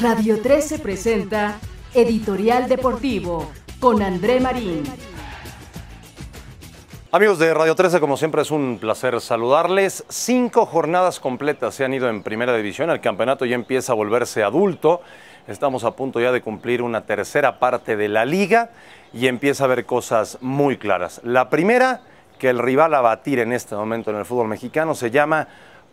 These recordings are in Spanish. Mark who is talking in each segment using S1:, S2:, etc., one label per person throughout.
S1: Radio 13 presenta Editorial Deportivo con André Marín. Amigos de Radio 13, como siempre es un placer saludarles. Cinco jornadas completas se han ido en primera división. El campeonato ya empieza a volverse adulto. Estamos a punto ya de cumplir una tercera parte de la liga y empieza a haber cosas muy claras. La primera, que el rival a batir en este momento en el fútbol mexicano, se llama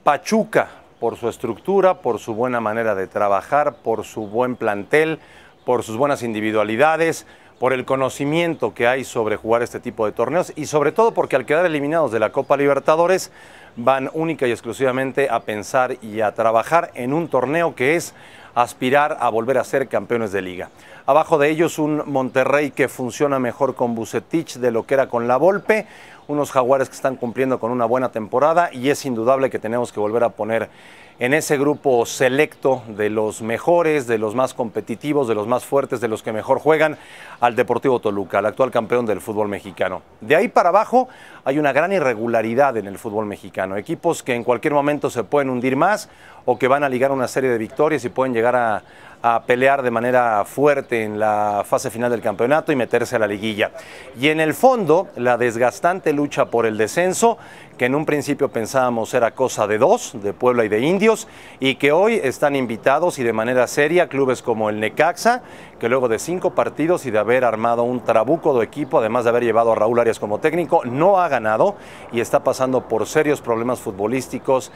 S1: Pachuca por su estructura, por su buena manera de trabajar, por su buen plantel, por sus buenas individualidades, por el conocimiento que hay sobre jugar este tipo de torneos y sobre todo porque al quedar eliminados de la Copa Libertadores van única y exclusivamente a pensar y a trabajar en un torneo que es aspirar a volver a ser campeones de liga. Abajo de ellos un Monterrey que funciona mejor con Bucetich de lo que era con la Volpe, unos jaguares que están cumpliendo con una buena temporada y es indudable que tenemos que volver a poner en ese grupo selecto de los mejores, de los más competitivos, de los más fuertes, de los que mejor juegan al Deportivo Toluca, el actual campeón del fútbol mexicano. De ahí para abajo hay una gran irregularidad en el fútbol mexicano, equipos que en cualquier momento se pueden hundir más o que van a ligar una serie de victorias y pueden llegar llegar a, pelear de manera fuerte en la fase final del campeonato y meterse a la liguilla. Y en el fondo, la desgastante lucha por el descenso, que en un principio pensábamos era cosa de dos, de Puebla y de Indios, y que hoy están invitados y de manera seria clubes como el Necaxa, que luego de cinco partidos y de haber armado un trabuco de equipo, además de haber llevado a Raúl Arias como técnico, no ha ganado y está pasando por serios problemas futbolísticos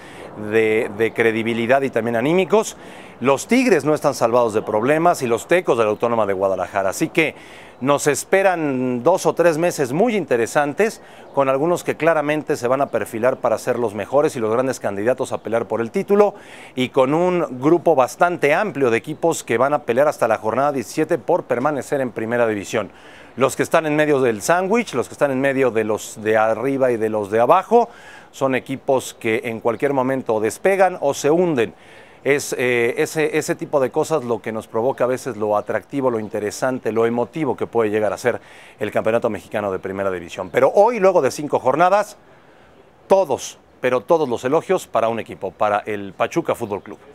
S1: de, credibilidad y también anímicos. Los Tigres no están salvados de problemas y los Tecos de la Autónoma de Guadalajara. Así que nos esperan dos o tres meses muy interesantes, con algunos que claramente se van a perfilar para ser los mejores y los grandes candidatos a pelear por el título, y con un grupo bastante amplio de equipos que van a pelear hasta la jornada por permanecer en primera división. Los que están en medio del sándwich, los que están en medio de los de arriba y de los de abajo, son equipos que en cualquier momento despegan o se hunden. Es eh, ese, ese tipo de cosas lo que nos provoca a veces lo atractivo, lo interesante, lo emotivo que puede llegar a ser el Campeonato Mexicano de Primera División. Pero hoy, luego de cinco jornadas, todos, pero todos los elogios para un equipo, para el Pachuca Fútbol Club.